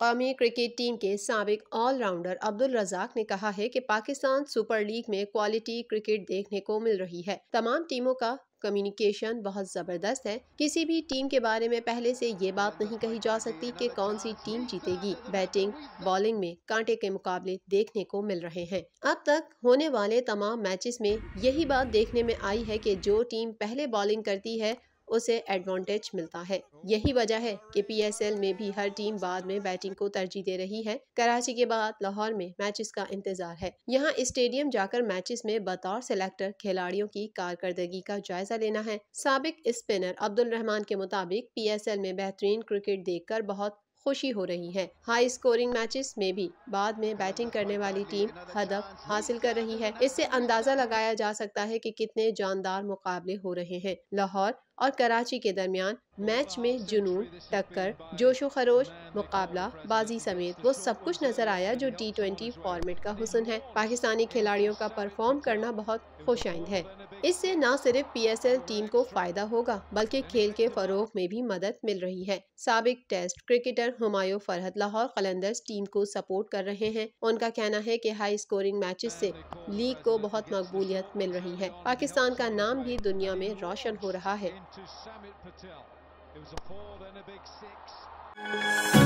कौमी cricket team के सबक ऑलराउंडर अब्दुल रजाक ने कहा है कि पाकिस्तान सुपर लीग में क्वालिटी क्रिकेट देखने को मिल रही है तमाम टीमों का कम्युनिकेशन बहुत ज़बरदस्त है किसी भी टीम के बारे में पहले से ये बात नहीं कही जा सकती कि कौन सी टीम जीतेगी बैटिंग बॉलिंग में कांटे के मुकाबले देखने को मिल रहे हैं अब तक होने वाले तमाम मैचेस में यही बात देखने में आई है कि जो टीम पहले बॉलिंग करती है उसे एडवांटेज मिलता है यही वजह है कि पीएसएल में भी हर टीम बाद में बैटिंग को तरजीह दे रही है कराची के बाद लाहौर में मैचेस का इंतजार है यहाँ स्टेडियम जाकर मैचेस में बतौर सेलेक्टर खिलाड़ियों की कारकर्दगी का जायजा लेना है सबक स्पिनर अब्दुल रहमान के मुताबिक पी में बेहतरीन क्रिकेट देख बहुत खुशी हो रही है हाई स्कोरिंग मैचेस में भी बाद में बैटिंग करने वाली टीम हदफ हासिल कर रही है इससे अंदाजा लगाया जा सकता है कि कितने जानदार मुकाबले हो रहे हैं लाहौर और कराची के दरमियान मैच में जुनून टक्कर जोशो खरोश मुकाबला बाजी समेत वो सब कुछ नजर आया जो टी ट्वेंटी फॉर्मेट का हुसन है पाकिस्तानी खिलाड़ियों का परफॉर्म करना बहुत खुशाइंद है इससे न सिर्फ पीएसएल टीम को फायदा होगा बल्कि खेल के फरोग में भी मदद मिल रही है सबक test cricketer Humayun Farhat Lahore Qalandars team को सपोर्ट कर रहे हैं उनका कहना है कि हाई स्कोरिंग मैचेस से लीग को बहुत मकबूलियत मिल रही है पाकिस्तान का नाम भी दुनिया में रोशन हो रहा है